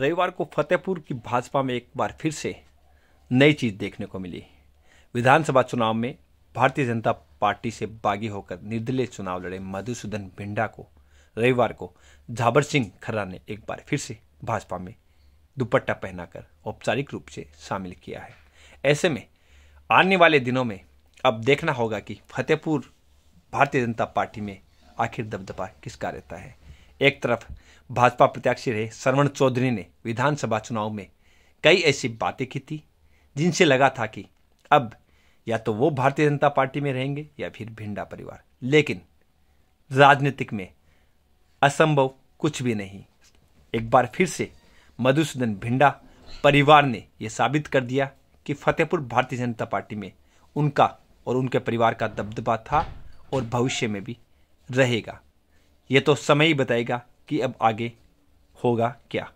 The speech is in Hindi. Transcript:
रविवार को फतेहपुर की भाजपा में एक बार फिर से नई चीज देखने को मिली विधानसभा चुनाव में भारतीय जनता पार्टी से बागी होकर निर्दलीय चुनाव लड़े मधुसूदन भिंडा को रविवार को झाबर सिंह खर्रा ने एक बार फिर से भाजपा में दुपट्टा पहनाकर औपचारिक रूप से शामिल किया है ऐसे में आने वाले दिनों में अब देखना होगा कि फतेहपुर भारतीय जनता पार्टी में आखिर दबदबा किसका रहता है एक तरफ भाजपा प्रत्याशी रहे श्रवण चौधरी ने विधानसभा चुनाव में कई ऐसी बातें की थी जिनसे लगा था कि अब या तो वो भारतीय जनता पार्टी में रहेंगे या फिर भिंडा परिवार लेकिन राजनीतिक में असंभव कुछ भी नहीं एक बार फिर से मधुसूदन भिंडा परिवार ने यह साबित कर दिया कि फतेहपुर भारतीय जनता पार्टी में उनका और उनके परिवार का दबदबा था और भविष्य में भी रहेगा ये तो समय ही बताएगा कि अब आगे होगा क्या